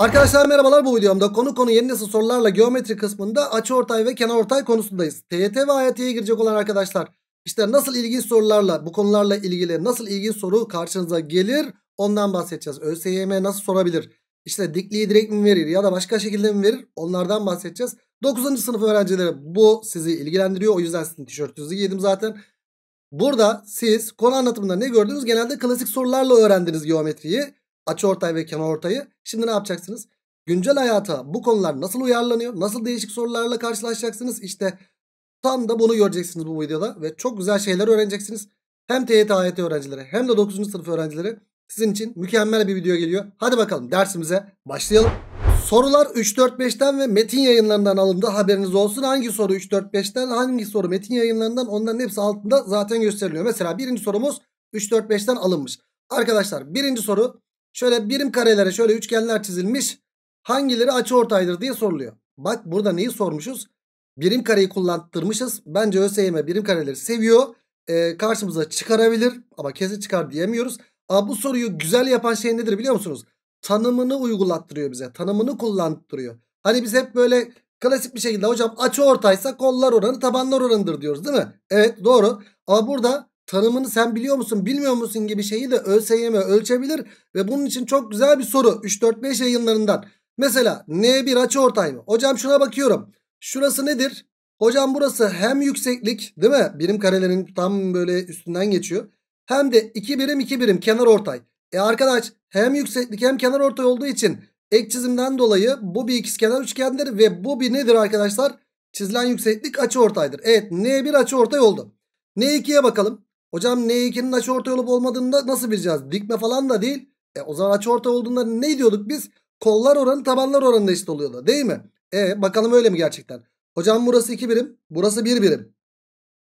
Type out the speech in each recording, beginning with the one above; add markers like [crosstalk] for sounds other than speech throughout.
Arkadaşlar merhabalar bu videomda konu konu yeni nesil sorularla geometri kısmında açı ortay ve kenar ortay konusundayız. TYT ve AYT'ye girecek olan arkadaşlar işte nasıl ilginç sorularla bu konularla ilgili nasıl ilginç soru karşınıza gelir ondan bahsedeceğiz. ÖSYM nasıl sorabilir? İşte dikliği direkt mi verir ya da başka şekilde mi verir onlardan bahsedeceğiz. 9. sınıf öğrencileri bu sizi ilgilendiriyor o yüzden sizin tişörtünüzü giydim zaten. Burada siz konu anlatımında ne gördünüz? Genelde klasik sorularla öğrendiniz geometriyi açı ortay ve kenar ortayı. Şimdi ne yapacaksınız? Güncel hayata bu konular nasıl uyarlanıyor? Nasıl değişik sorularla karşılaşacaksınız? İşte tam da bunu göreceksiniz bu videoda ve çok güzel şeyler öğreneceksiniz. Hem TYT AYT öğrencileri hem de 9. sınıf öğrencileri sizin için mükemmel bir video geliyor. Hadi bakalım dersimize başlayalım. Sorular 3-4-5'ten ve metin yayınlarından alındı. Haberiniz olsun. Hangi soru 3-4-5'ten hangi soru metin yayınlarından onların hepsi altında zaten gösteriliyor. Mesela birinci sorumuz 3-4-5'ten alınmış. Arkadaşlar birinci soru Şöyle birim karelere şöyle üçgenler çizilmiş. Hangileri açı ortaydır diye soruluyor. Bak burada neyi sormuşuz? Birim kareyi kullandırmışız. Bence ÖSYM birim kareleri seviyor. Ee, karşımıza çıkarabilir ama kesin çıkar diyemiyoruz. Aa, bu soruyu güzel yapan şey nedir biliyor musunuz? Tanımını uygulattırıyor bize. Tanımını kullandırıyor. Hani biz hep böyle klasik bir şekilde hocam açı ortaysa kollar oranı tabanlar oranıdır diyoruz değil mi? Evet doğru. Ama burada tanımını sen biliyor musun bilmiyor musun gibi şeyi de ÖSYM ölçebilir. Ve bunun için çok güzel bir soru 3-4-5 yayınlarından. Mesela N1 açı ortay mı? Hocam şuna bakıyorum. Şurası nedir? Hocam burası hem yükseklik değil mi? Birim karelerin tam böyle üstünden geçiyor. Hem de 2 birim 2 birim kenar ortay. E arkadaş hem yükseklik hem kenar ortay olduğu için ek çizimden dolayı bu bir ikizkenar üçgendir. Ve bu bir nedir arkadaşlar? Çizilen yükseklik açı ortaydır. Evet N1 açı ortay oldu. N2'ye bakalım. Hocam N2'nin açı orta olup olmadığını da nasıl bileceğiz? Dikme falan da değil. E o zaman açı orta olduğunda ne diyorduk biz? Kollar oranı tabanlar oranına eşit da, değil mi? E bakalım öyle mi gerçekten? Hocam burası 2 birim. Burası 1 bir birim.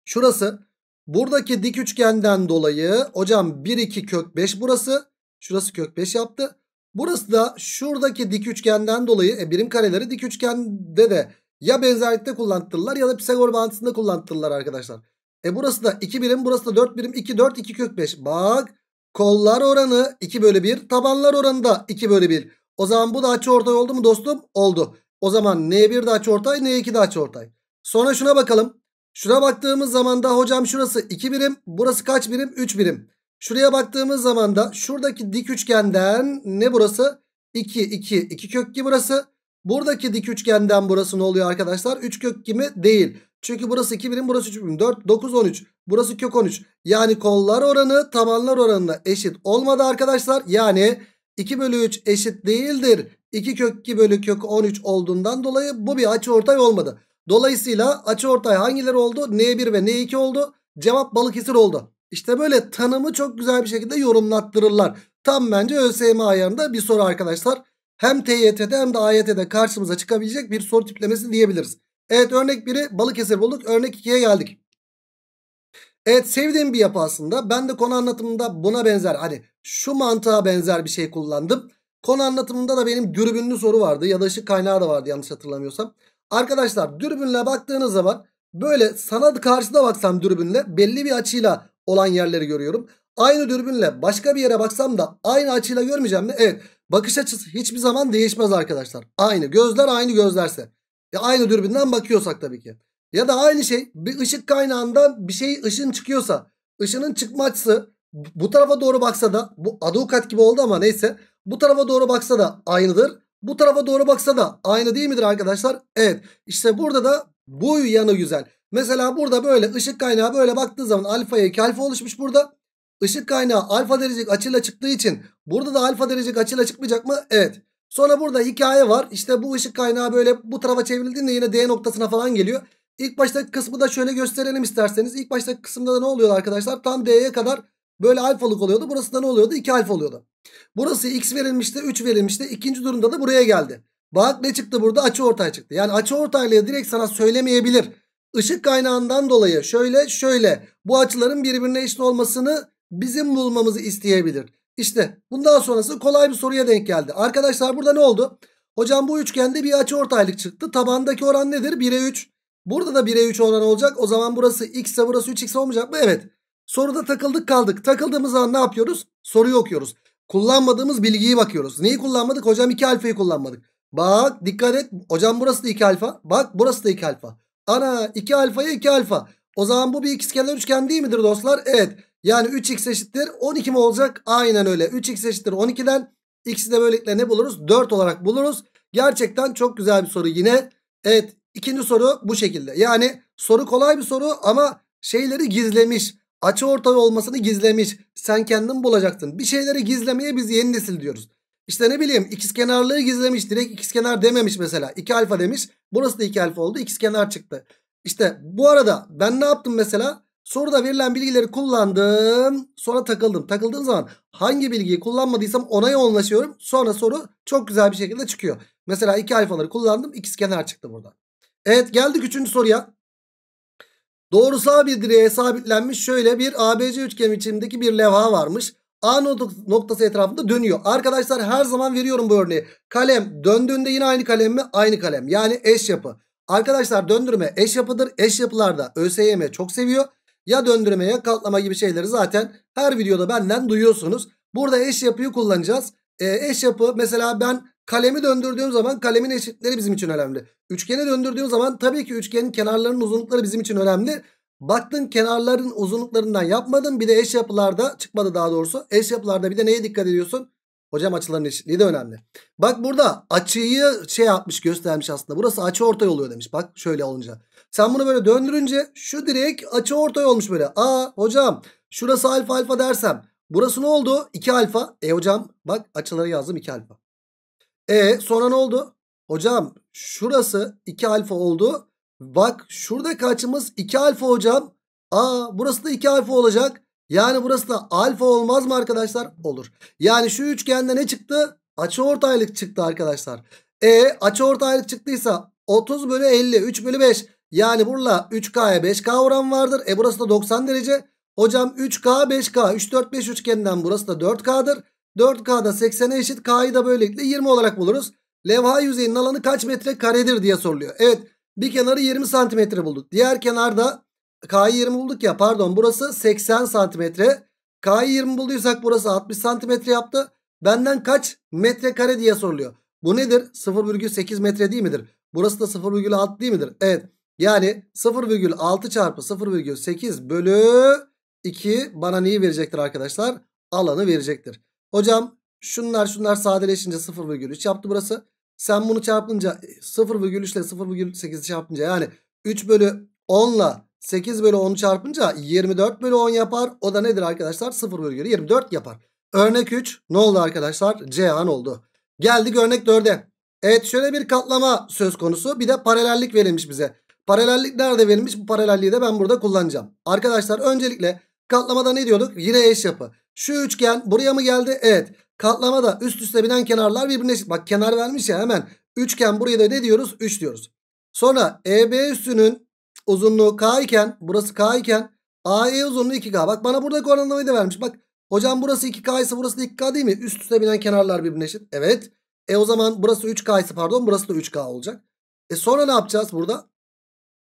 Şurası buradaki dik üçgenden dolayı hocam 1 2 kök 5 burası. Şurası kök 5 yaptı. Burası da şuradaki dik üçgenden dolayı e, birim kareleri dik üçgende de ya benzerlikte kullandılar ya da Pisagor bağıntısında kullandılar arkadaşlar. E burası da 2 birim burası da 4 birim 2 4 2 kök 5. Bak kollar oranı 2 bölü 1 tabanlar oranı da 2 bölü 1. O zaman bu da açı ortay oldu mu dostum? Oldu. O zaman N1 de açı ortay N2 de açı ortay. Sonra şuna bakalım. Şuna baktığımız zaman da hocam şurası 2 birim burası kaç birim? 3 birim. Şuraya baktığımız zaman da şuradaki dik üçgenden ne burası? 2 2 2 kök 2 burası. Buradaki dik üçgenden burası ne oluyor arkadaşlar? 3 kök 2 mi? Değil. Çünkü burası 2 birim burası 3 birim. 4 9 13. Burası kök 13. Yani kollar oranı tabanlar oranına eşit olmadı arkadaşlar. Yani 2 bölü 3 eşit değildir. 2 kök 2 bölü kök 13 olduğundan dolayı bu bir açı ortay olmadı. Dolayısıyla açı ortay hangileri oldu? N1 ve N2 oldu. Cevap Balıkesir oldu. İşte böyle tanımı çok güzel bir şekilde yorumlattırırlar. Tam bence ÖSYM ayarında bir soru arkadaşlar. Hem TYT'de hem de AYT'de karşımıza çıkabilecek bir soru tiplemesi diyebiliriz. Evet örnek 1'i Balıkesir bulduk. Örnek 2'ye geldik. Evet sevdiğim bir yapı aslında. Ben de konu anlatımında buna benzer hani şu mantığa benzer bir şey kullandım. Konu anlatımında da benim dürbünlü soru vardı ya da ışık kaynağı da vardı yanlış hatırlamıyorsam. Arkadaşlar dürbünle baktığınız zaman böyle sana karşıda baksam dürbünle belli bir açıyla olan yerleri görüyorum. Aynı dürbünle başka bir yere baksam da aynı açıyla görmeyeceğim mi? Evet bakış açısı hiçbir zaman değişmez arkadaşlar. Aynı gözler aynı gözlerse. E aynı dürbünden bakıyorsak tabii ki. Ya da aynı şey bir ışık kaynağından bir şey ışın çıkıyorsa ışının açısı bu tarafa doğru baksa da bu adukat gibi oldu ama neyse bu tarafa doğru baksa da aynıdır. Bu tarafa doğru baksa da aynı değil midir arkadaşlar? Evet işte burada da bu yanı güzel. Mesela burada böyle ışık kaynağı böyle baktığı zaman alfaya iki alfa oluşmuş burada. Işık kaynağı alfa derecek açıyla çıktığı için burada da alfa derecek açıyla çıkmayacak mı? Evet. Sonra burada hikaye var. İşte bu ışık kaynağı böyle bu tarafa çevrildiğinde yine D noktasına falan geliyor. İlk baştaki kısmı da şöyle gösterelim isterseniz. İlk baştaki kısımda da ne oluyordu arkadaşlar? Tam D'ye kadar böyle alfalık oluyordu. Burası da ne oluyordu? 2 alfa oluyordu. Burası x verilmişti 3 verilmişti. İkinci durumda da buraya geldi. Bak ne çıktı burada? Açı ortaya çıktı. Yani açı ortaylığı direkt sana söylemeyebilir. Işık kaynağından dolayı şöyle şöyle bu açıların birbirine eşit olmasını bizim bulmamızı isteyebilir. İşte bundan sonrası kolay bir soruya denk geldi. Arkadaşlar burada ne oldu? Hocam bu üçgende bir açı ortaylık çıktı. Tabandaki oran nedir? 1'e 3. Burada da 1'e 3 oran olacak. O zaman burası x ise burası 3x olmayacak mı? Evet. Soruda takıldık kaldık. Takıldığımız zaman ne yapıyoruz? Soruyu okuyoruz. Kullanmadığımız bilgiyi bakıyoruz. Neyi kullanmadık? Hocam 2 alfayı kullanmadık. Bak dikkat et. Hocam burası da 2 alfa. Bak burası da 2 alfa. Ana 2 alfaya 2 alfa. O zaman bu bir ikizkenar üçgen değil midir dostlar? Evet. Yani 3x eşittir 12 mi olacak? Aynen öyle. 3x eşittir 12'den x'i de böylelikle ne buluruz? 4 olarak buluruz. Gerçekten çok güzel bir soru yine. Evet ikinci soru bu şekilde. Yani soru kolay bir soru ama şeyleri gizlemiş. Açı ortay olmasını gizlemiş. Sen kendin bulacaksın. Bir şeyleri gizlemeye biz yeni nesil diyoruz. İşte ne bileyim ikiz kenarlığı gizlemiş. Direkt ikiz kenar dememiş mesela. 2 alfa demiş. Burası da 2 alfa oldu. İkiz kenar çıktı. İşte bu arada ben ne yaptım mesela? Soruda verilen bilgileri kullandım. Sonra takıldım. Takıldığım zaman hangi bilgiyi kullanmadıysam ona yoğunlaşıyorum. Sonra soru çok güzel bir şekilde çıkıyor. Mesela iki alfaları kullandım. kenar çıktı burada. Evet geldik üçüncü soruya. Doğrusal bir direğe sabitlenmiş şöyle bir ABC üçgen içindeki bir levha varmış. A noktası etrafında dönüyor. Arkadaşlar her zaman veriyorum bu örneği. Kalem döndüğünde yine aynı kalem mi? Aynı kalem. Yani eş yapı. Arkadaşlar döndürme eş yapıdır. Eş yapılarda ÖSYM çok seviyor ya döndürme ya katlama gibi şeyleri zaten her videoda benden duyuyorsunuz. Burada eş yapıyı kullanacağız. E, ee, eş yapı mesela ben kalemi döndürdüğüm zaman kalemin eşitleri bizim için önemli. Üçgeni döndürdüğüm zaman tabii ki üçgenin kenarlarının uzunlukları bizim için önemli. Baktın kenarların uzunluklarından yapmadın. Bir de eş yapılarda çıkmadı daha doğrusu. Eş yapılarda bir de neye dikkat ediyorsun? Hocam açıların eşitliği de önemli. Bak burada açıyı şey yapmış göstermiş aslında. Burası açı ortay oluyor demiş. Bak şöyle olunca. Sen bunu böyle döndürünce şu direkt açı ortay olmuş böyle. Aa hocam şurası alfa alfa dersem. Burası ne oldu? 2 alfa. E hocam bak açıları yazdım 2 alfa. E sonra ne oldu? Hocam şurası 2 alfa oldu. Bak şurada kaçımız 2 alfa hocam. Aa burası da 2 alfa olacak. Yani burası da alfa olmaz mı arkadaşlar? Olur. Yani şu üçgende ne çıktı? Açıortaylık çıktı arkadaşlar. E açıortaylık çıktıysa 30 bölü 50 3 bölü 5. Yani burada 3K'ya 5K oran vardır. E burası da 90 derece. Hocam 3K 5K 3 4 5 üçgeninden burası da 4K'dır. 4K da 80'e eşit K'yı da böylelikle 20 olarak buluruz. Levha yüzeyinin alanı kaç metre karedir diye soruluyor. Evet bir kenarı 20 santimetre bulduk. Diğer kenarda K'yı 20 bulduk ya pardon burası 80 santimetre. K'yı 20 bulduysak burası 60 santimetre yaptı. Benden kaç metrekare diye soruluyor. Bu nedir? 0,8 metre değil midir? Burası da 0,6 değil midir? Evet. Yani 0,6 çarpı 0,8 bölü 2 bana neyi verecektir arkadaşlar? Alanı verecektir. Hocam şunlar şunlar sadeleşince 0,3 yaptı burası. Sen bunu çarpınca 0,3 ile 0,8'i çarpınca yani 3 bölü 10 ile 8 bölü 10'u çarpınca 24 bölü 10 yapar. O da nedir arkadaşlar? 0 bölü 24 yapar. Örnek 3 ne oldu arkadaşlar? C an oldu. Geldik örnek 4'e. Evet şöyle bir katlama söz konusu. Bir de paralellik verilmiş bize. Paralellik nerede verilmiş? Bu paralelliği de ben burada kullanacağım. Arkadaşlar öncelikle katlamada ne diyorduk? Yine eş yapı. Şu üçgen buraya mı geldi? Evet. Katlamada üst üste binen kenarlar birbirine eşit. Bak kenar vermiş ya hemen. Üçgen buraya da ne diyoruz? 3 diyoruz. Sonra EB üstünün uzunluğu K iken burası K iken AE uzunluğu 2K. Bak bana burada koordinatı da vermiş. Bak hocam burası 2K ise burası da 2K değil mi? Üst üste binen kenarlar birbirine eşit. Evet. E o zaman burası 3K ise pardon burası da 3K olacak. E sonra ne yapacağız burada?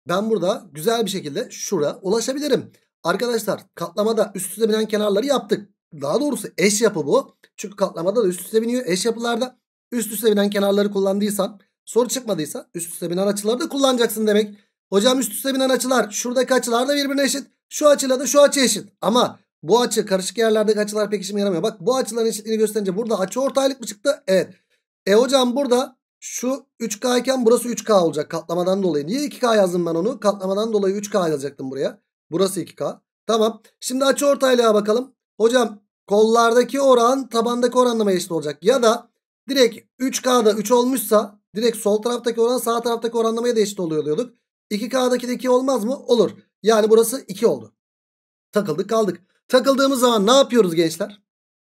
Ben burada güzel bir şekilde şura ulaşabilirim. Arkadaşlar katlamada üst üste binen kenarları yaptık. Daha doğrusu eş yapı bu. Çünkü katlamada da üst üste biniyor. Eş yapılarda üst üste binen kenarları kullandıysan soru çıkmadıysa üst üste binen açıları da kullanacaksın demek. Hocam üst üste binen açılar şuradaki açılar da birbirine eşit. Şu açıyla da şu açı eşit. Ama bu açı karışık yerlerdeki açılar pek işime yaramıyor. Bak bu açıların eşitliğini gösterince burada açı ortaylık mı çıktı? Evet. E hocam burada şu 3K iken burası 3K olacak katlamadan dolayı. Niye 2K yazdım ben onu? Katlamadan dolayı 3K yazacaktım buraya. Burası 2K. Tamam. Şimdi açı ortaylığa bakalım. Hocam kollardaki oran tabandaki oranlama eşit olacak. Ya da direkt 3K'da 3 olmuşsa direkt sol taraftaki oran sağ taraftaki oranlamaya da eşit oluyor diyorduk. 2K'daki de 2 olmaz mı? Olur. Yani burası 2 oldu. Takıldık kaldık. Takıldığımız zaman ne yapıyoruz gençler?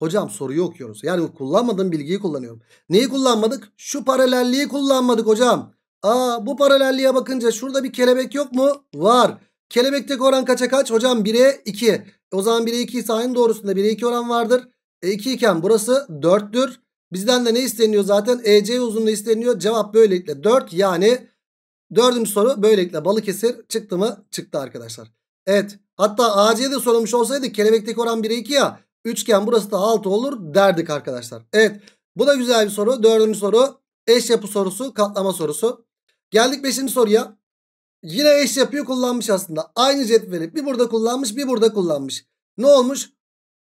Hocam soruyu okuyoruz. Yani kullanmadığım bilgiyi kullanıyorum. Neyi kullanmadık? Şu paralelliği kullanmadık hocam. Aa bu paralelliğe bakınca şurada bir kelebek yok mu? Var. Kelebekteki oran kaça kaç? Hocam 1'e 2. E, o zaman 1'e 2 ise aynı doğrusunda 1'e 2 oran vardır. E 2 iken burası 4'tür. Bizden de ne isteniyor zaten? EC uzunluğu isteniyor. Cevap böylelikle 4 yani Dördüncü soru böylelikle Balıkesir çıktı mı? Çıktı arkadaşlar. Evet hatta AC'ye de sorulmuş olsaydı kelebekteki oran 1'e 2 ya. Üçgen burası da 6 olur derdik arkadaşlar. Evet bu da güzel bir soru. Dördüncü soru eş yapı sorusu katlama sorusu. Geldik beşinci soruya. Yine eş yapıyı kullanmış aslında. Aynı cetveli bir burada kullanmış bir burada kullanmış. Ne olmuş?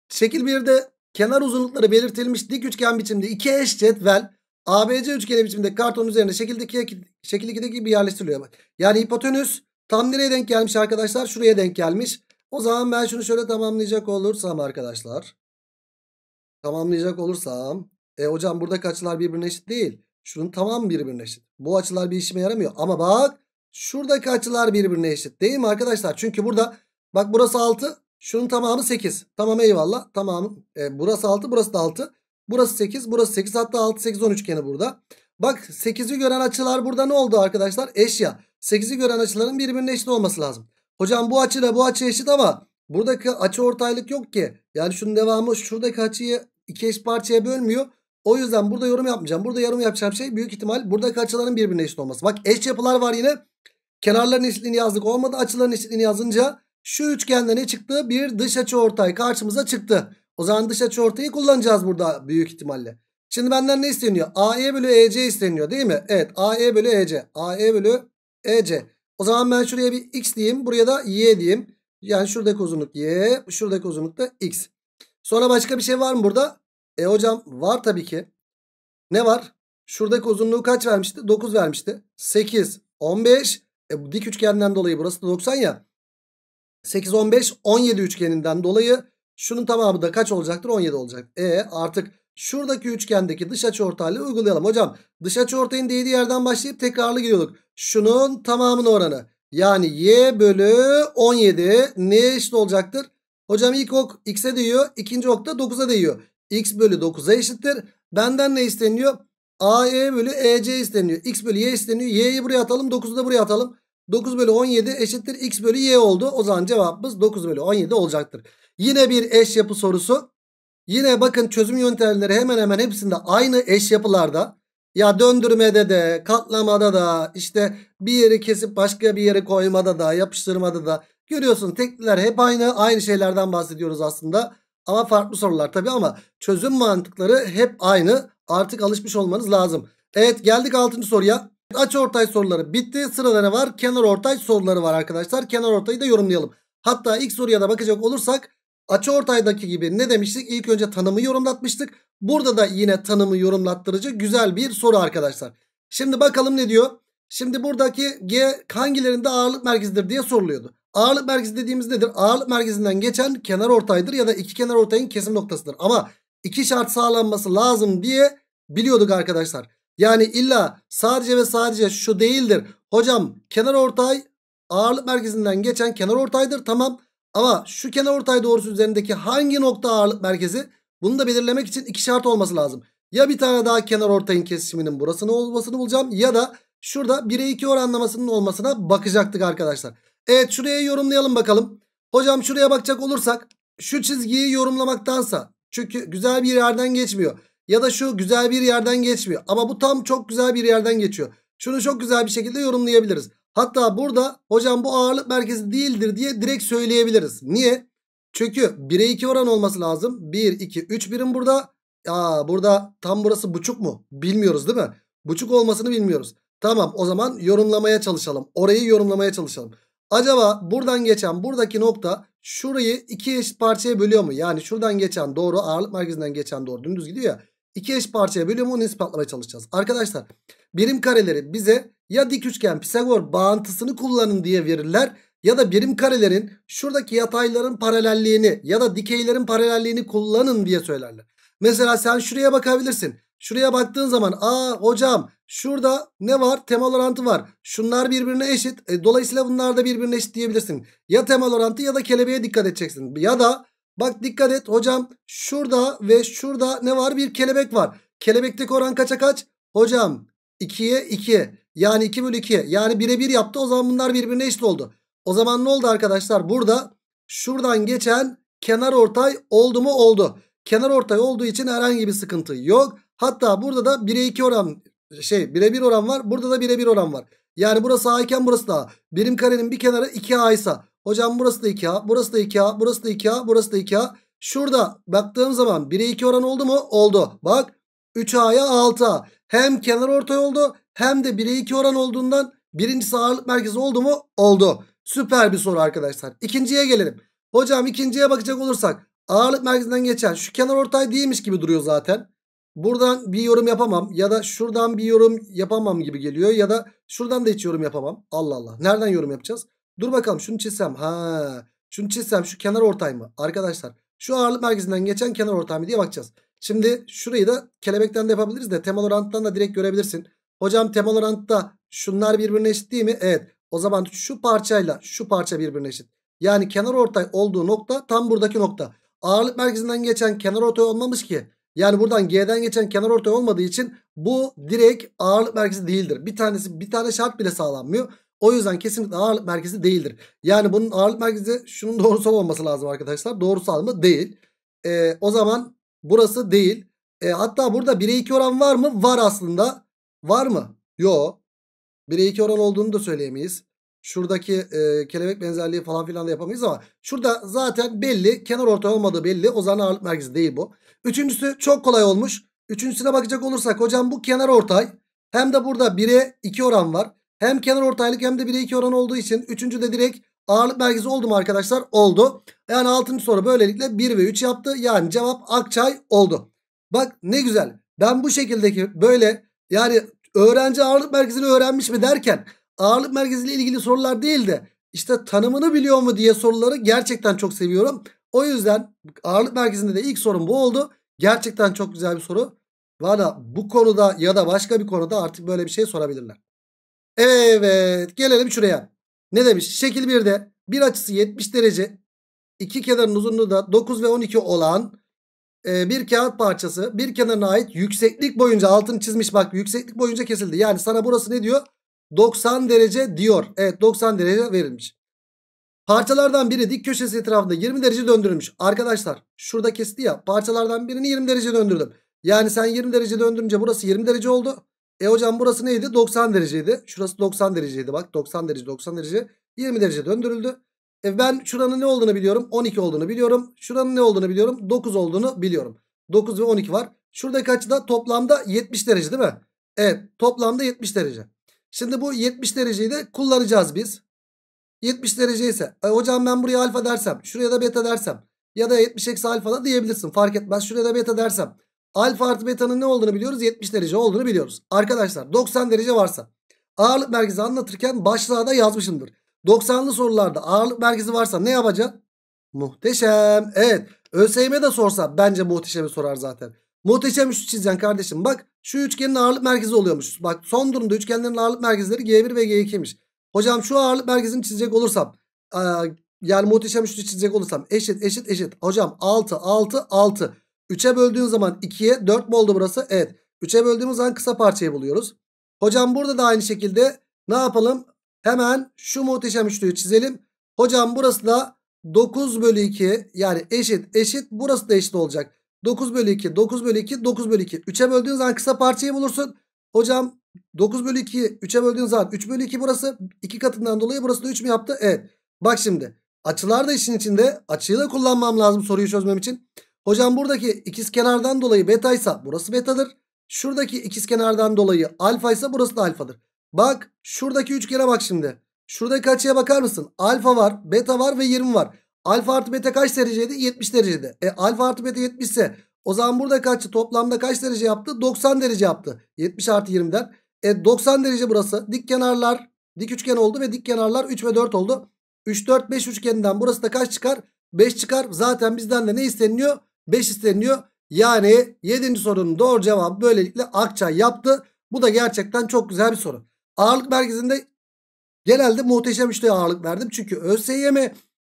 Şekil 1'de kenar uzunlukları belirtilmiş dik üçgen biçimde iki eş cetvel ABC üçgeni biçiminde karton üzerinde şekil 2'deki gibi yerleştiriliyor. Bak. Yani hipotenüs tam nereye denk gelmiş arkadaşlar? Şuraya denk gelmiş. O zaman ben şunu şöyle tamamlayacak olursam arkadaşlar. Tamamlayacak olursam. E hocam burada açılar birbirine eşit değil. Şunun tamam birbirine eşit. Bu açılar bir işime yaramıyor. Ama bak şuradaki açılar birbirine eşit değil mi arkadaşlar? Çünkü burada bak burası 6. Şunun tamamı 8. Tamam eyvallah. Tamam. E, burası 6 burası da 6. Burası 8 burası 8 hatta 6 8 10 üçgeni burada. Bak 8'i gören açılar burada ne oldu arkadaşlar? Eş ya. 8'i gören açıların birbirine eşit olması lazım. Hocam bu açıyla bu açı eşit ama buradaki açı ortaylık yok ki. Yani şunun devamı şuradaki açıyı iki eş parçaya bölmüyor. O yüzden burada yorum yapmayacağım. Burada yorum yapacağım şey büyük ihtimal buradaki açıların birbirine eşit olması. Bak eş yapılar var yine. Kenarların eşitliğini yazdık olmadı. Açıların eşitliğini yazınca şu üçgende ne çıktı? Bir dış açı ortay karşımıza çıktı. O zaman dış açı ortayı kullanacağız burada büyük ihtimalle. Şimdi benden ne isteniyor? AE bölü EC isteniyor değil mi? Evet AE bölü EC. AE bölü EC. O zaman ben şuraya bir X diyeyim. Buraya da Y diyeyim. Yani şuradaki uzunluk Y. Şuradaki uzunluk da X. Sonra başka bir şey var mı burada? E hocam var tabii ki. Ne var? Şuradaki uzunluğu kaç vermişti? 9 vermişti. 8, 15. E, bu dik üçgenden dolayı burası da 90 ya. 8, 15, 17 üçgeninden dolayı Şunun tamamı da kaç olacaktır? 17 olacak. E artık şuradaki üçgendeki dış açı ortaylığı uygulayalım. Hocam dış açı ortayın değdiği yerden başlayıp tekrarlı gidiyorduk. Şunun tamamının oranı. Yani y bölü 17 ne eşit olacaktır? Hocam ilk ok x'e değiyor. ikinci ok da 9'a değiyor. x bölü 9'a eşittir. Benden ne isteniyor? AE bölü EC isteniyor. X bölü Y isteniyor. Y'yi buraya atalım 9'u da buraya atalım. 9 bölü 17 eşittir x bölü y oldu. O zaman cevabımız 9 bölü 17 olacaktır. Yine bir eş yapı sorusu. Yine bakın çözüm yöntemleri hemen hemen hepsinde aynı eş yapılarda. Ya döndürmede de katlamada da işte bir yeri kesip başka bir yere koymada da yapıştırmada da. Görüyorsun tekliler hep aynı aynı şeylerden bahsediyoruz aslında. Ama farklı sorular tabii ama çözüm mantıkları hep aynı. Artık alışmış olmanız lazım. Evet geldik 6. soruya. Aç ortay soruları bitti. Sırada ne var? Kenar ortay soruları var arkadaşlar. Kenar ortayı da yorumlayalım. Hatta ilk soruya da bakacak olursak açı ortaydaki gibi ne demiştik? İlk önce tanımı yorumlatmıştık. Burada da yine tanımı yorumlattırıcı güzel bir soru arkadaşlar. Şimdi bakalım ne diyor? Şimdi buradaki G hangilerinde ağırlık merkezidir diye soruluyordu. Ağırlık merkezi dediğimiz nedir? Ağırlık merkezinden geçen kenar ortaydır ya da iki kenar ortayın kesim noktasıdır. Ama iki şart sağlanması lazım diye biliyorduk arkadaşlar. Yani illa sadece ve sadece şu değildir. Hocam kenar ortay ağırlık merkezinden geçen kenar ortaydır tamam. Ama şu kenar ortay doğrusu üzerindeki hangi nokta ağırlık merkezi? Bunu da belirlemek için iki şart olması lazım. Ya bir tane daha kenar ortayın kesişiminin burasını olmasını bulacağım ya da şurada 1'e 2 oranlamasının olmasına bakacaktık arkadaşlar. Evet şuraya yorumlayalım bakalım. Hocam şuraya bakacak olursak şu çizgiyi yorumlamaktansa çünkü güzel bir yerden geçmiyor. Ya da şu güzel bir yerden geçmiyor. Ama bu tam çok güzel bir yerden geçiyor. Şunu çok güzel bir şekilde yorumlayabiliriz. Hatta burada hocam bu ağırlık merkezi değildir diye direkt söyleyebiliriz. Niye? Çünkü 1'e 2 oran olması lazım. 1, 2, 3 birim burada. Aa, burada tam burası buçuk mu? Bilmiyoruz değil mi? Buçuk olmasını bilmiyoruz. Tamam o zaman yorumlamaya çalışalım. Orayı yorumlamaya çalışalım. Acaba buradan geçen buradaki nokta şurayı iki eşit parçaya bölüyor mu? Yani şuradan geçen doğru ağırlık merkezinden geçen doğru dümdüz gidiyor ya iki eş parçaya bölüyorum onu ispatlamaya çalışacağız. Arkadaşlar birim kareleri bize ya dik üçgen Pisagor bağıntısını kullanın diye verirler ya da birim karelerin şuradaki yatayların paralelliğini ya da dikeylerin paralelliğini kullanın diye söylerler. Mesela sen şuraya bakabilirsin. Şuraya baktığın zaman aa hocam şurada ne var? Temal orantı var. Şunlar birbirine eşit. E, dolayısıyla bunlar da birbirine eşit diyebilirsin. Ya temal orantı ya da kelebeğe dikkat edeceksin. Ya da Bak dikkat et hocam şurada ve şurada ne var? Bir kelebek var. Kelebekteki oran kaça kaç? Hocam 2'ye 2. Yani 2 bölü 2. Yani 1'e 1 yaptı. O zaman bunlar birbirine eşit oldu. O zaman ne oldu arkadaşlar? Burada şuradan geçen kenar ortay oldu mu? Oldu. Kenar ortay olduğu için herhangi bir sıkıntı yok. Hatta burada da 1'e 2 oran şey 1'e 1 oran var. Burada da 1'e 1 oran var. Yani burası A iken burası da A. Birim karenin bir kenarı 2A ise Hocam burası da 2A, burası da 2A, burası da 2A, burası da 2A. Şurada baktığım zaman 1'e 2 oran oldu mu? Oldu. Bak 3A'ya 6A. Hem kenar ortay oldu hem de 1'e 2 oran olduğundan birincisi ağırlık merkezi oldu mu? Oldu. Süper bir soru arkadaşlar. İkinciye gelelim. Hocam ikinciye bakacak olursak ağırlık merkezinden geçen şu kenar ortay değilmiş gibi duruyor zaten. Buradan bir yorum yapamam ya da şuradan bir yorum yapamam gibi geliyor ya da şuradan da hiç yorum yapamam. Allah Allah. Nereden yorum yapacağız? Dur bakalım şunu çizsem. Ha, şunu çizsem şu kenar ortay mı? Arkadaşlar şu ağırlık merkezinden geçen kenar ortay mı diye bakacağız. Şimdi şurayı da kelebekten de yapabiliriz de temel oranttan da direkt görebilirsin. Hocam temel orantta şunlar birbirine eşit değil mi? Evet. O zaman şu parçayla şu parça birbirine eşit. Yani kenar ortay olduğu nokta tam buradaki nokta. Ağırlık merkezinden geçen kenar ortay olmamış ki. Yani buradan G'den geçen kenar ortay olmadığı için bu direkt ağırlık merkezi değildir. Bir tanesi bir tane şart bile sağlanmıyor. O yüzden kesinlikle ağırlık merkezi değildir. Yani bunun ağırlık merkezi şunun doğrusal olması lazım arkadaşlar. Doğrusal mı? Değil. E, o zaman burası değil. E, hatta burada 1'e 2 oran var mı? Var aslında. Var mı? Yok. 1'e 2 oran olduğunu da söyleyemeyiz. Şuradaki e, kelebek benzerliği falan filan da yapamayız ama şurada zaten belli. Kenar ortay olmadığı belli. O zaman ağırlık merkezi değil bu. Üçüncüsü çok kolay olmuş. Üçüncüsüne bakacak olursak hocam bu kenar ortay. Hem de burada 1'e 2 oran var. Hem kenar ortaylık hem de 1'e 2 oran olduğu için 3. de direkt ağırlık merkezi oldu mu arkadaşlar? Oldu. Yani 6. soru böylelikle 1 ve 3 yaptı. Yani cevap Akçay oldu. Bak ne güzel. Ben bu şekildeki böyle yani öğrenci ağırlık merkezini öğrenmiş mi derken ağırlık merkeziyle ilgili sorular değil de işte tanımını biliyor mu diye soruları gerçekten çok seviyorum. O yüzden ağırlık merkezinde de ilk sorun bu oldu. Gerçekten çok güzel bir soru. Valla bu konuda ya da başka bir konuda artık böyle bir şey sorabilirler. Evet gelelim şuraya. Ne demiş? Şekil 1'de bir açısı 70 derece iki kenarın uzunluğu da 9 ve 12 olan e, bir kağıt parçası bir kenarına ait yükseklik boyunca altını çizmiş bak yükseklik boyunca kesildi. Yani sana burası ne diyor? 90 derece diyor. Evet 90 derece verilmiş. Parçalardan biri dik köşesi etrafında 20 derece döndürülmüş. Arkadaşlar şurada kesti ya parçalardan birini 20 derece döndürdüm. Yani sen 20 derece döndürünce burası 20 derece oldu. E hocam burası neydi? 90 dereceydi. Şurası 90 dereceydi bak. 90 derece 90 derece. 20 derece döndürüldü. E ben şuranın ne olduğunu biliyorum. 12 olduğunu biliyorum. Şuranın ne olduğunu biliyorum. 9 olduğunu biliyorum. 9 ve 12 var. Şuradaki açı toplamda 70 derece değil mi? Evet toplamda 70 derece. Şimdi bu 70 dereceyi de kullanacağız biz. 70 derece ise e, hocam ben buraya alfa dersem şuraya da beta dersem ya da 70 eksi alfa da diyebilirsin fark etmez şuraya da beta dersem Alfa artı beta'nın ne olduğunu biliyoruz. 70 derece olduğunu biliyoruz. Arkadaşlar 90 derece varsa ağırlık merkezi anlatırken başlığa da yazmışımdır. 90'lı sorularda ağırlık merkezi varsa ne yapacağım? Muhteşem. Evet. ÖSYM de sorsa bence muhteşemi sorar zaten. Muhteşem üçlü çizeceksin kardeşim. Bak şu üçgenin ağırlık merkezi oluyormuş. Bak son durumda üçgenlerin ağırlık merkezleri G1 ve G2'ymiş. Hocam şu ağırlık merkezini çizecek olursam yani muhteşem üçlü çizecek olursam eşit eşit eşit. Hocam 6 6 6. 3'e böldüğün zaman 2'ye 4 mü oldu burası? Evet. 3'e böldüğümüz zaman kısa parçayı buluyoruz. Hocam burada da aynı şekilde ne yapalım? Hemen şu muhteşem üçlüyü çizelim. Hocam burası da 9 bölü 2 yani eşit eşit burası da eşit olacak. 9 bölü 2 9 bölü 2 9 bölü 2 3'e böldüğün zaman kısa parçayı bulursun. Hocam 9 bölü 2'yi 3'e böldüğün zaman 3 bölü 2 burası 2 katından dolayı burası da 3 mü yaptı? Evet. Bak şimdi açılar da işin içinde açıyı da kullanmam lazım soruyu çözmem için. Hocam buradaki ikiz kenardan dolayı betaysa burası betadır. Şuradaki ikiz kenardan dolayı alfaysa burası da alfadır. Bak şuradaki üçgene bak şimdi. Şuradaki açıya bakar mısın? Alfa var, beta var ve 20 var. Alfa artı beta kaç dereceydi? 70 derecede. E alfa artı beta 70 ise o zaman burada kaçtı? Toplamda kaç derece yaptı? 90 derece yaptı. 70 artı 20'den. E 90 derece burası. Dik kenarlar dik üçgen oldu ve dik kenarlar 3 ve 4 oldu. 3, 4, 5 üçgeninden burası da kaç çıkar? 5 çıkar. Zaten bizden de ne isteniliyor? 5 isteniyor, Yani 7. sorunun doğru cevabı böylelikle Akça yaptı. Bu da gerçekten çok güzel bir soru. Ağırlık merkezinde genelde muhteşem işte ağırlık verdim. Çünkü ÖSYM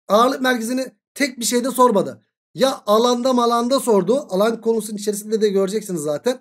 ağırlık merkezini tek bir şeyde sormadı. Ya alanda malanda sordu. Alan konusunun içerisinde de göreceksiniz zaten.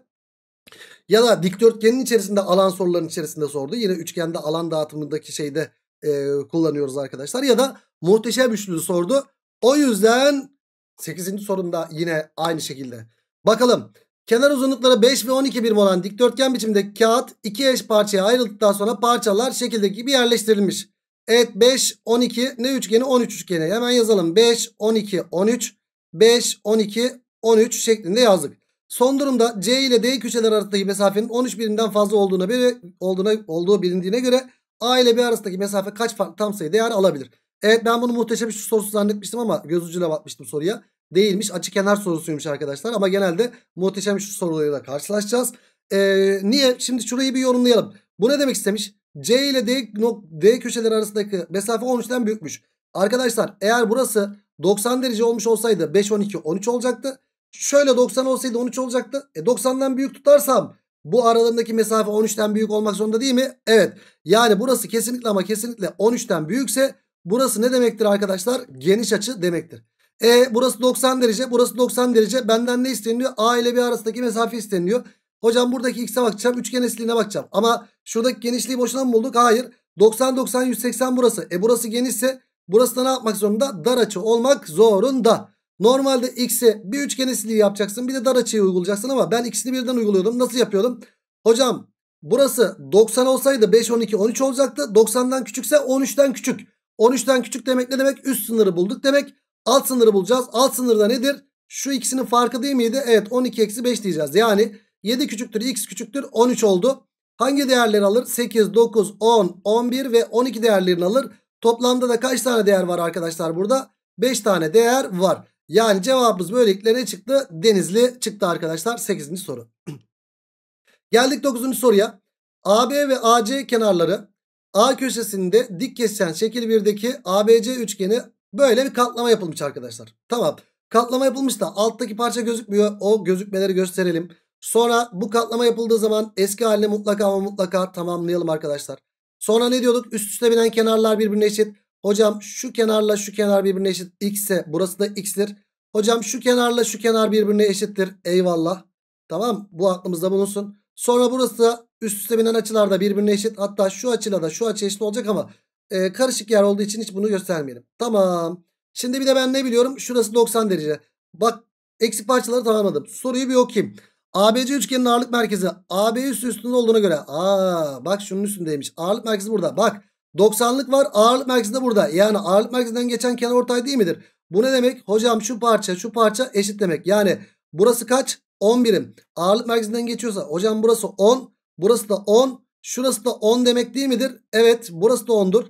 Ya da dikdörtgenin içerisinde alan soruların içerisinde sordu. Yine üçgende alan dağıtımındaki şeyde e, kullanıyoruz arkadaşlar. Ya da muhteşem üçlü sordu. O yüzden 8. sorumda yine aynı şekilde. Bakalım. Kenar uzunlukları 5 ve 12 birim olan dikdörtgen biçimde kağıt iki eş parçaya ayrıldıktan sonra parçalar şekildeki gibi yerleştirilmiş. Evet 5, 12 ne üçgeni 13 üçgeni. Hemen yazalım. 5, 12, 13. 5, 12, 13 şeklinde yazdık. Son durumda C ile D köşeler arasındaki mesafenin 13 birimden fazla olduğuna, biri, olduğuna olduğu bilindiğine göre A ile B arasındaki mesafe kaç farklı tam sayı değer alabilir? Evet ben bunu muhteşem bir sorusu zannetmiştim ama göz ucuyla bakmıştım soruya. Değilmiş açı kenar sorusuymuş arkadaşlar ama genelde muhteşem şu soruyla karşılaşacağız. Ee, niye? Şimdi şurayı bir yorumlayalım. Bu ne demek istemiş? C ile D, D köşeleri arasındaki mesafe 13'ten büyükmüş. Arkadaşlar eğer burası 90 derece olmuş olsaydı 5, 12, 13 olacaktı. Şöyle 90 olsaydı 13 olacaktı. E 90'dan büyük tutarsam bu aralarındaki mesafe 13'ten büyük olmak zorunda değil mi? Evet. Yani burası kesinlikle ama kesinlikle 13'ten büyükse Burası ne demektir arkadaşlar? Geniş açı demektir. E burası 90 derece. Burası 90 derece. Benden ne isteniyor? A ile B arasındaki mesafe isteniyor. Hocam buradaki x'e bakacağım. Üçgen esliğine bakacağım. Ama şuradaki genişliği boşuna mı bulduk? Hayır. 90 90 180 burası. E burası genişse burası da ne yapmak zorunda? Dar açı olmak zorunda. Normalde x'e bir üçgen esliği yapacaksın. Bir de dar açıyı uygulayacaksın ama ben ikisini birden uyguluyordum. Nasıl yapıyordum? Hocam burası 90 olsaydı 5 12 13 olacaktı. 90'dan küçükse 13'ten küçük. 13'ten küçük demek ne demek? Üst sınırı bulduk demek. Alt sınırı bulacağız. Alt da nedir? Şu ikisinin farkı değil miydi? Evet 12 eksi 5 diyeceğiz. Yani 7 küçüktür x küçüktür 13 oldu. Hangi değerleri alır? 8, 9, 10, 11 ve 12 değerlerini alır. Toplamda da kaç tane değer var arkadaşlar burada? 5 tane değer var. Yani cevabımız böylelikle ne çıktı? Denizli çıktı arkadaşlar. 8. soru. [clears throat] Geldik 9. soruya. AB ve AC kenarları A köşesinde dik kesişen şekil 1'deki ABC üçgeni böyle bir katlama yapılmış arkadaşlar. Tamam. Katlama yapılmış da alttaki parça gözükmüyor. O gözükmeleri gösterelim. Sonra bu katlama yapıldığı zaman eski haline mutlaka ama mutlaka tamamlayalım arkadaşlar. Sonra ne diyorduk? Üst üste binen kenarlar birbirine eşit. Hocam şu kenarla şu kenar birbirine eşit. X ise burası da x'tir. Hocam şu kenarla şu kenar birbirine eşittir. Eyvallah. Tamam bu aklımızda bulunsun. Sonra burası üst üste binen açılar da birbirine eşit. Hatta şu açıyla da şu açı eşit olacak ama e, karışık yer olduğu için hiç bunu göstermeyelim. Tamam. Şimdi bir de ben ne biliyorum? Şurası 90 derece. Bak eksik parçaları tamamladım. Soruyu bir okuyayım. ABC üçgenin ağırlık merkezi AB üst üstünde olduğuna göre. Aa, bak şunun üstündeymiş. Ağırlık merkezi burada. Bak 90'lık var ağırlık merkezi de burada. Yani ağırlık merkezinden geçen kenar ortay değil midir? Bu ne demek? Hocam şu parça şu parça eşit demek. Yani Burası kaç? 10 birim. Ağırlık merkezinden geçiyorsa hocam burası 10. Burası da 10. Şurası da 10 demek değil midir? Evet burası da 10'dur.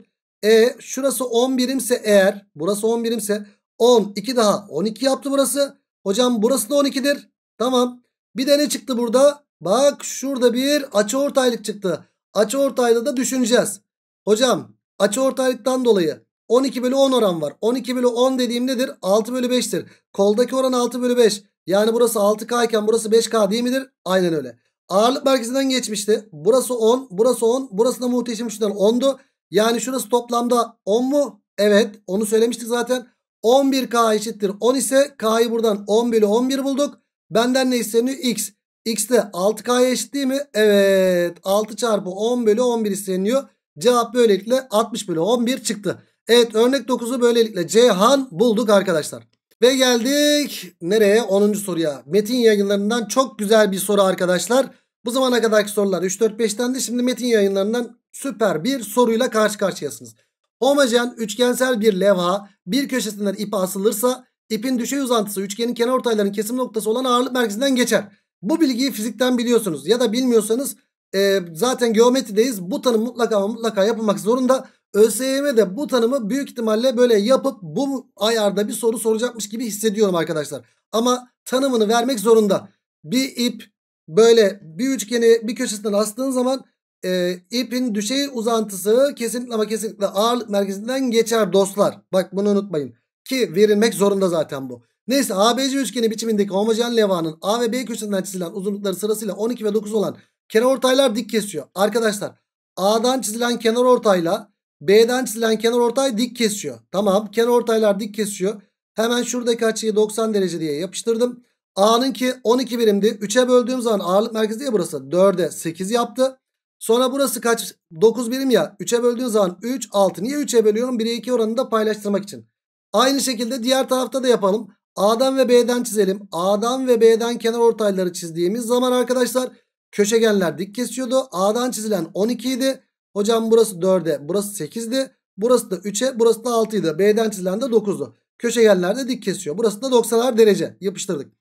E şurası 10 birimse eğer burası 10 birimse 10 2 daha 12 yaptı burası. Hocam burası da 12'dir. Tamam. Bir de ne çıktı burada? Bak şurada bir açıortaylık çıktı. Açıortaylığı da düşüneceğiz. Hocam açıortaylıktan dolayı 12 bölü 10 oran var. 12 bölü 10 dediğim nedir? 6 bölü 5'tir. Koldaki oran 6 bölü 5. Yani burası 6K iken burası 5K değil midir? Aynen öyle. Ağırlık merkezinden geçmişti. Burası 10, burası 10, burası da muhteşem şundan 10'du. Yani şurası toplamda 10 mu? Evet onu söylemiştik zaten. 11K eşittir 10 ise K'yı buradan 10 bölü 11 bulduk. Benden ne isteniyor? X. X de 6K'ya eşit değil mi? Evet 6 çarpı 10 bölü 11 isteniyor. Cevap böylelikle 60 bölü 11 çıktı. Evet örnek 9'u böylelikle Ceyhan bulduk arkadaşlar. Ve geldik nereye? 10. soruya. Metin yayınlarından çok güzel bir soru arkadaşlar. Bu zamana kadarki sorular 3-4-5'ten de şimdi metin yayınlarından süper bir soruyla karşı karşıyasınız. Homojen üçgensel bir levha bir köşesinden ip asılırsa ipin düşey uzantısı üçgenin kenar ortaylarının kesim noktası olan ağırlık merkezinden geçer. Bu bilgiyi fizikten biliyorsunuz ya da bilmiyorsanız e, zaten geometrideyiz. Bu tanım mutlaka mutlaka yapılmak zorunda. ÖSYM'de bu tanımı büyük ihtimalle böyle yapıp bu ayarda bir soru soracakmış gibi hissediyorum arkadaşlar. Ama tanımını vermek zorunda. Bir ip böyle bir üçgeni bir köşesinden astığın zaman e, ipin düşey uzantısı kesinlikle ama kesinlikle ağırlık merkezinden geçer dostlar. Bak bunu unutmayın. Ki verilmek zorunda zaten bu. Neyse ABC üçgeni biçimindeki homojen levhanın A ve B köşesinden çizilen uzunlukları sırasıyla 12 ve 9 olan kenar ortaylar dik kesiyor. Arkadaşlar A'dan çizilen kenar ortayla B'den çizilen kenar ortay dik kesiyor. Tamam kenar ortaylar dik kesiyor. Hemen şuradaki açıyı 90 derece diye yapıştırdım. A'nın ki 12 birimdi. 3'e böldüğüm zaman ağırlık merkezi ya burası. 4'e 8 yaptı. Sonra burası kaç? 9 birim ya. 3'e böldüğün zaman 3, 6. Niye 3'e bölüyorum? 1'e 2 oranını da paylaştırmak için. Aynı şekilde diğer tarafta da yapalım. A'dan ve B'den çizelim. A'dan ve B'den kenar ortayları çizdiğimiz zaman arkadaşlar köşegenler dik kesiyordu. A'dan çizilen 12 idi. Hocam burası 4'e burası 8'di. Burası da 3'e burası da 6'ydı. B'den çizilen de 9'du. yerlerde dik kesiyor. Burası da 90'ar derece yapıştırdık.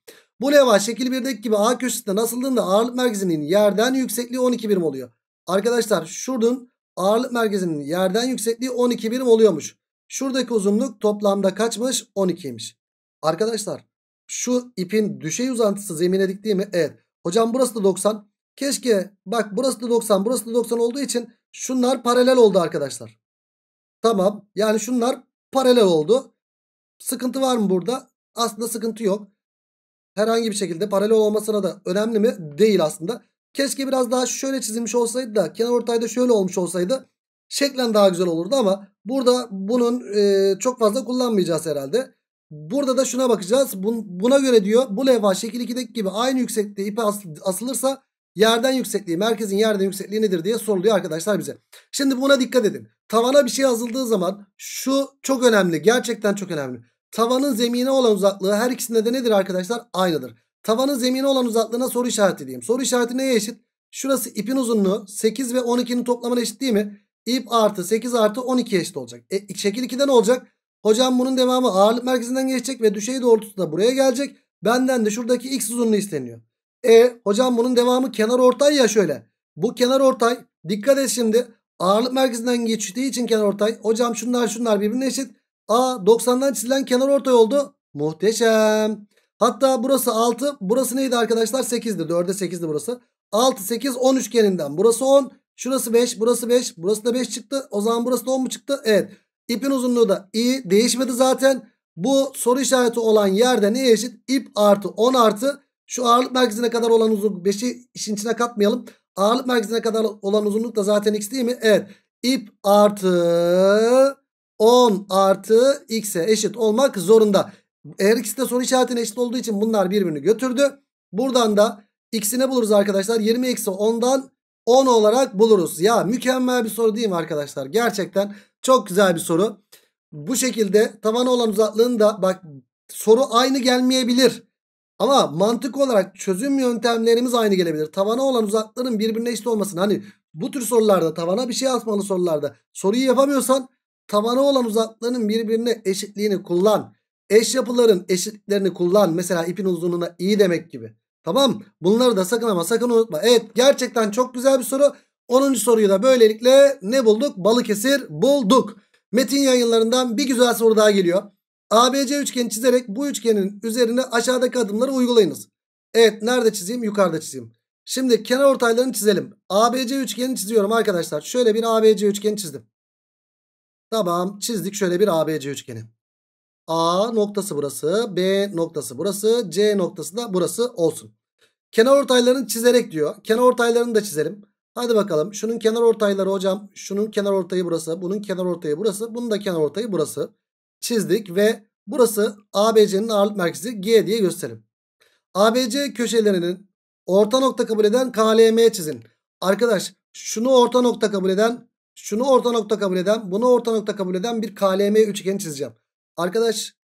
Bu levha şekil 1'deki gibi A köşesinde nasıldığında ağırlık merkezinin yerden yüksekliği 12 birim oluyor. Arkadaşlar şuradan ağırlık merkezinin yerden yüksekliği 12 birim oluyormuş. Şuradaki uzunluk toplamda kaçmış? 12'ymiş. Arkadaşlar şu ipin düşey uzantısı zemine dik mi? Evet. Hocam burası da 90. Keşke bak burası da 90 burası da 90 olduğu için şunlar paralel oldu arkadaşlar. Tamam yani şunlar paralel oldu. Sıkıntı var mı burada? Aslında sıkıntı yok. Herhangi bir şekilde paralel olmasına da önemli mi? Değil aslında. Keşke biraz daha şöyle çizilmiş olsaydı da kenar ortayda şöyle olmuş olsaydı şeklen daha güzel olurdu ama burada bunun e, çok fazla kullanmayacağız herhalde. Burada da şuna bakacağız. Bun, buna göre diyor bu levha şekil 2'deki gibi aynı yüksekliğe ipe as asılırsa Yerden yüksekliği merkezin yerden yüksekliği nedir diye soruluyor arkadaşlar bize. Şimdi buna dikkat edin. Tavana bir şey yazıldığı zaman şu çok önemli gerçekten çok önemli. Tavanın zemine olan uzaklığı her ikisinde de nedir arkadaşlar? Aynıdır. Tavanın zemine olan uzaklığına soru işareti diyeyim. Soru işareti neye eşit? Şurası ipin uzunluğu 8 ve 12'nin toplamına eşit değil mi? İp artı 8 artı 12 eşit olacak. E, şekil 2'de ne olacak? Hocam bunun devamı ağırlık merkezinden geçecek ve düşey doğrultusunda buraya gelecek. Benden de şuradaki x uzunluğu isteniyor. E hocam bunun devamı kenar ortay ya şöyle. Bu kenar ortay dikkat et şimdi ağırlık merkezinden geçtiği için kenar ortay. Hocam şunlar şunlar birbirine eşit. A 90'dan çizilen kenar ortay oldu. Muhteşem. Hatta burası 6 burası neydi arkadaşlar 8'di 4'e 8'di burası. 6 8 10 üçgeninden burası 10 şurası 5 burası 5 burası da 5 çıktı. O zaman burası da 10 mu çıktı? Evet. İpin uzunluğu da i değişmedi zaten. Bu soru işareti olan yerde ne eşit? İp artı 10 artı şu ağırlık merkezine kadar olan uzunluk 5'i işin içine katmayalım. Ağırlık merkezine kadar olan uzunluk da zaten x değil mi? Evet. İp artı 10 artı x'e eşit olmak zorunda. Eğer ikisi de soru işaretine eşit olduğu için bunlar birbirini götürdü. Buradan da x'i ne buluruz arkadaşlar. 20 eksi 10'dan 10 olarak buluruz. Ya mükemmel bir soru değil mi arkadaşlar? Gerçekten çok güzel bir soru. Bu şekilde tavana olan uzaklığın da bak soru aynı gelmeyebilir. Ama mantık olarak çözüm yöntemlerimiz aynı gelebilir. Tavana olan uzakların birbirine eşit olmasın. Hani bu tür sorularda tavana bir şey atmalı sorularda. Soruyu yapamıyorsan tavana olan uzaklarının birbirine eşitliğini kullan. Eş yapıların eşitliklerini kullan. Mesela ipin uzunluğuna iyi demek gibi. Tamam bunları da sakın ama sakın unutma. Evet gerçekten çok güzel bir soru. 10. soruyu da böylelikle ne bulduk? Balıkesir bulduk. Metin yayınlarından bir güzel soru daha geliyor. ABC üçgeni çizerek bu üçgenin üzerine aşağıdaki adımları uygulayınız. Evet nerede çizeyim? Yukarıda çizeyim. Şimdi kenar ortaylarını çizelim. ABC üçgeni çiziyorum arkadaşlar. Şöyle bir ABC üçgeni çizdim. Tamam çizdik şöyle bir ABC üçgeni. A noktası burası. B noktası burası. C noktası da burası olsun. Kenar ortaylarını çizerek diyor. Kenar ortaylarını da çizelim. Hadi bakalım. Şunun kenar ortayları hocam. Şunun kenar ortayı burası. Bunun kenar ortayı burası. Bunun da kenar ortayı burası çizdik ve burası ABC'nin ağırlık merkezi G diye gösterelim. ABC köşelerinin orta nokta kabul eden KLM'ye çizin. Arkadaş şunu orta nokta kabul eden, şunu orta nokta kabul eden, bunu orta nokta kabul eden bir KLM üçgeni çizeceğim. Arkadaş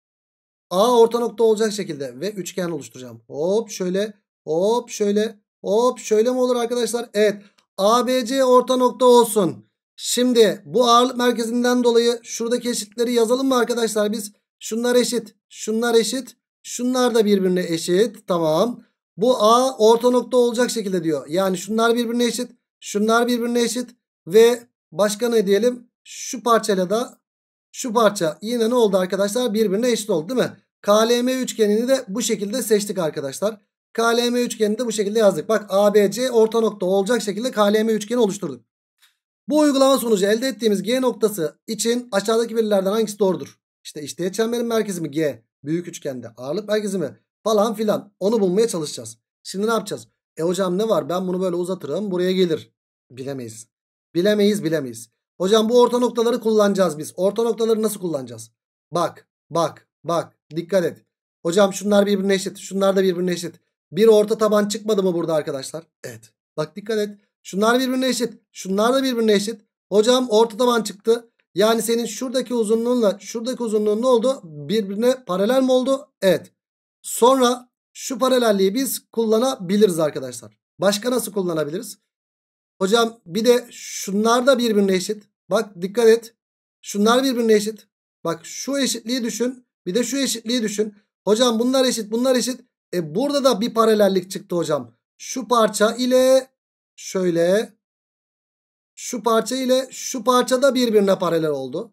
A orta nokta olacak şekilde ve üçgen oluşturacağım. Hop şöyle, hop şöyle, hop şöyle mi olur arkadaşlar? Evet. ABC orta nokta olsun. Şimdi bu ağırlık merkezinden dolayı şuradaki eşitleri yazalım mı arkadaşlar biz? Şunlar eşit, şunlar eşit, şunlar da birbirine eşit. Tamam. Bu A orta nokta olacak şekilde diyor. Yani şunlar birbirine eşit, şunlar birbirine eşit ve başka ne diyelim? Şu parçayla da şu parça yine ne oldu arkadaşlar? Birbirine eşit oldu değil mi? KLM üçgenini de bu şekilde seçtik arkadaşlar. KLM üçgenini de bu şekilde yazdık. Bak ABC orta nokta olacak şekilde KLM üçgeni oluşturduk. Bu uygulama sonucu elde ettiğimiz G noktası için aşağıdaki verilerden hangisi doğrudur? İşte işteğet çemberin merkezi mi G? Büyük üçgende ağırlık merkezi mi? Falan filan. Onu bulmaya çalışacağız. Şimdi ne yapacağız? E hocam ne var? Ben bunu böyle uzatırım. Buraya gelir. Bilemeyiz. Bilemeyiz bilemeyiz. Hocam bu orta noktaları kullanacağız biz. Orta noktaları nasıl kullanacağız? Bak bak bak dikkat et. Hocam şunlar birbirine eşit. Şunlar da birbirine eşit. Bir orta taban çıkmadı mı burada arkadaşlar? Evet. Bak dikkat et. Şunlar birbirine eşit. Şunlar da birbirine eşit. Hocam orta taban çıktı. Yani senin şuradaki uzunluğunla şuradaki uzunluğun ne oldu? Birbirine paralel mi oldu? Evet. Sonra şu paralelliği biz kullanabiliriz arkadaşlar. Başka nasıl kullanabiliriz? Hocam bir de şunlar da birbirine eşit. Bak dikkat et. Şunlar birbirine eşit. Bak şu eşitliği düşün. Bir de şu eşitliği düşün. Hocam bunlar eşit bunlar eşit. E burada da bir paralellik çıktı hocam. Şu parça ile Şöyle şu parça ile şu parça da birbirine paralel oldu.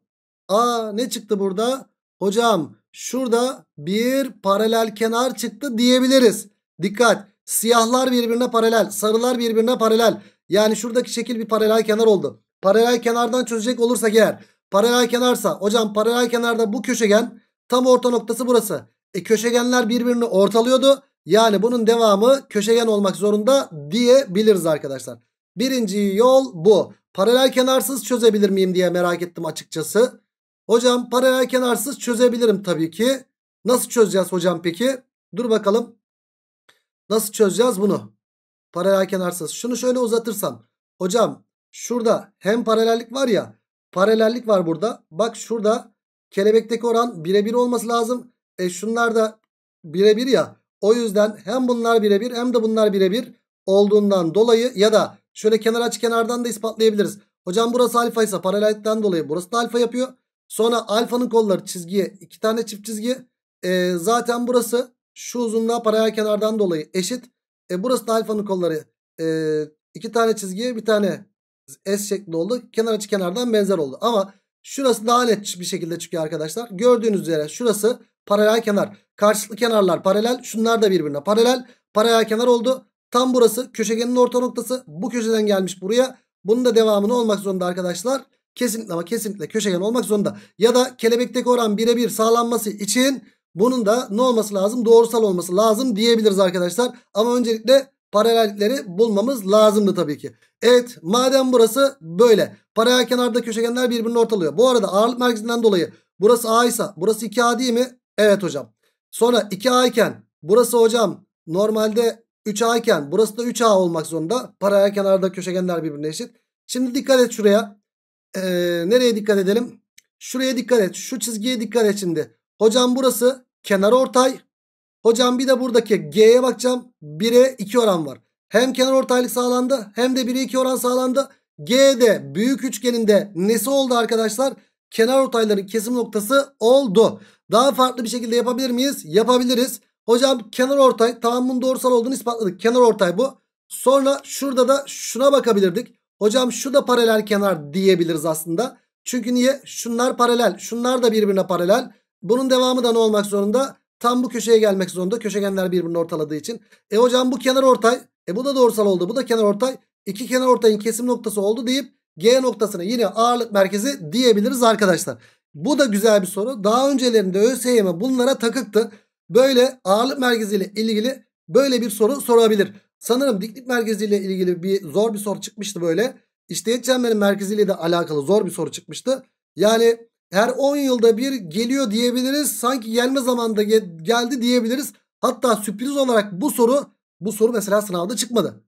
Aa ne çıktı burada? Hocam şurada bir paralel kenar çıktı diyebiliriz. Dikkat siyahlar birbirine paralel sarılar birbirine paralel. Yani şuradaki şekil bir paralel kenar oldu. Paralel kenardan çözecek olursak eğer paralel kenarsa hocam paralel kenarda bu köşegen tam orta noktası burası. E köşegenler birbirini ortalıyordu. Yani bunun devamı köşegen olmak zorunda diyebiliriz arkadaşlar. Birinci yol bu. Paralel kenarsız çözebilir miyim diye merak ettim açıkçası. Hocam paralel kenarsız çözebilirim tabii ki. Nasıl çözeceğiz hocam peki? Dur bakalım. Nasıl çözeceğiz bunu? Paralel kenarsız. Şunu şöyle uzatırsam. Hocam şurada hem paralellik var ya. Paralellik var burada. Bak şurada kelebekteki oran birebir olması lazım. E şunlar da birebir ya. O yüzden hem bunlar birebir hem de bunlar birebir olduğundan dolayı ya da şöyle kenar aç kenardan da ispatlayabiliriz. Hocam burası alfa ise paralellikten dolayı burası da alfa yapıyor. Sonra alfanın kolları çizgiye iki tane çift çizgi. E, zaten burası şu uzunluğa paralel kenardan dolayı eşit. E, burası da alfanın kolları e, iki tane çizgiye bir tane S şekli oldu. Kenar açı kenardan benzer oldu. Ama şurası daha net bir şekilde çıkıyor arkadaşlar. Gördüğünüz üzere şurası paralel kenar. Karşılıklı kenarlar paralel. Şunlar da birbirine paralel. Paralel kenar oldu. Tam burası köşegenin orta noktası. Bu köşeden gelmiş buraya. Bunun da devamını olmak zorunda arkadaşlar. Kesinlikle ama kesinlikle köşegen olmak zorunda. Ya da kelebekteki oran birebir sağlanması için bunun da ne olması lazım? Doğrusal olması lazım diyebiliriz arkadaşlar. Ama öncelikle paralellikleri bulmamız lazımdı tabii ki. Evet madem burası böyle. Paralel kenarda köşegenler birbirini ortalıyor. Bu arada ağırlık merkezinden dolayı burası A ise burası 2A değil mi? Evet hocam. Sonra 2A iken burası hocam normalde 3A iken burası da 3A olmak zorunda. Paralel kenarda köşegenler birbirine eşit. Şimdi dikkat et şuraya. Ee, nereye dikkat edelim? Şuraya dikkat et. Şu çizgiye dikkat et şimdi. Hocam burası kenar ortay. Hocam bir de buradaki G'ye bakacağım. 1'e 2 oran var. Hem kenar ortaylık sağlandı hem de 1'e 2 oran sağlandı. G'de büyük üçgeninde nesi oldu arkadaşlar? Kenar ortayların kesim noktası oldu. Daha farklı bir şekilde yapabilir miyiz? Yapabiliriz. Hocam kenar ortay Tamam bunun doğrusal olduğunu ispatladık. Kenar ortay bu. Sonra şurada da şuna bakabilirdik. Hocam şu da paralel kenar diyebiliriz aslında. Çünkü niye? Şunlar paralel. Şunlar da birbirine paralel. Bunun devamı da ne olmak zorunda? Tam bu köşeye gelmek zorunda. Köşegenler birbirini ortaladığı için. E hocam bu kenar ortay. E bu da doğrusal oldu. Bu da kenar ortay. İki kenar ortayın kesim noktası oldu deyip G noktasına yine ağırlık merkezi diyebiliriz arkadaşlar. Bu da güzel bir soru. Daha öncelerinde ÖSYM bunlara takıktı. Böyle ağırlık merkeziyle ilgili böyle bir soru sorabilir. Sanırım diklik merkeziyle ilgili bir zor bir soru çıkmıştı böyle. İşte çemberin merkeziyle de alakalı zor bir soru çıkmıştı. Yani her 10 yılda bir geliyor diyebiliriz. Sanki gelme zamanda geldi diyebiliriz. Hatta sürpriz olarak bu soru bu soru mesela sınavda çıkmadı.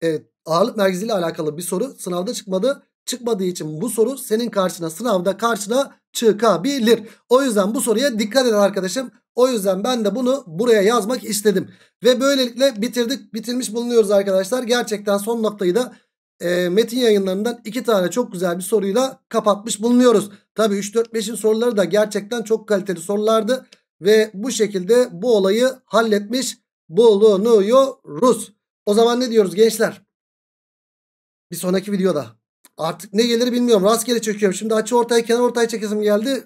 Evet ağırlık merkeziyle alakalı bir soru sınavda çıkmadı çıkmadığı için bu soru senin karşına sınavda karşına çıkabilir. O yüzden bu soruya dikkat edin arkadaşım. O yüzden ben de bunu buraya yazmak istedim. Ve böylelikle bitirdik. Bitirmiş bulunuyoruz arkadaşlar. Gerçekten son noktayı da e, metin yayınlarından iki tane çok güzel bir soruyla kapatmış bulunuyoruz. Tabi 3-4-5'in soruları da gerçekten çok kaliteli sorulardı. Ve bu şekilde bu olayı halletmiş bulunuyoruz. O zaman ne diyoruz gençler? Bir sonraki videoda Artık ne gelir bilmiyorum. Rastgele çekiyorum. Şimdi açı ortay, kenar ortay çekesim geldi.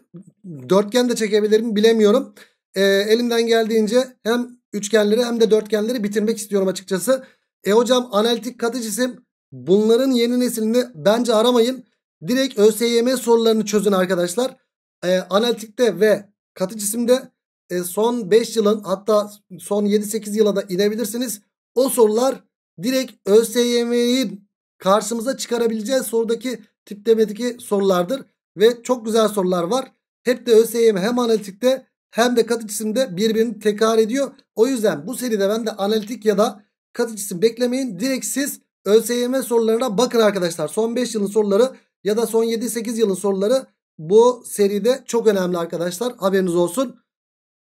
Dörtgen de çekebilirim bilemiyorum. E, elimden geldiğince hem üçgenleri hem de dörtgenleri bitirmek istiyorum açıkçası. E hocam analitik katı cisim bunların yeni neslini bence aramayın. Direkt ÖSYM sorularını çözün arkadaşlar. E, analitikte ve katı cisimde e, son 5 yılın hatta son 7-8 yıla da inebilirsiniz. O sorular direkt ÖSYM'in karşımıza çıkarabileceği sorudaki tiplemedeki sorulardır. Ve çok güzel sorular var. Hep de ÖSYM hem analitikte hem de katı cisimde birbirini tekrar ediyor. O yüzden bu seride ben de analitik ya da katı cisim beklemeyin. Direkt siz ÖSYM sorularına bakın arkadaşlar. Son 5 yılın soruları ya da son 7-8 yılın soruları bu seride çok önemli arkadaşlar. Haberiniz olsun.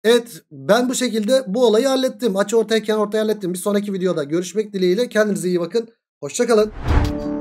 Evet ben bu şekilde bu olayı hallettim. Açı ortaya kenar ortaya hallettim. Bir sonraki videoda görüşmek dileğiyle. Kendinize iyi bakın. Hoşçakalın.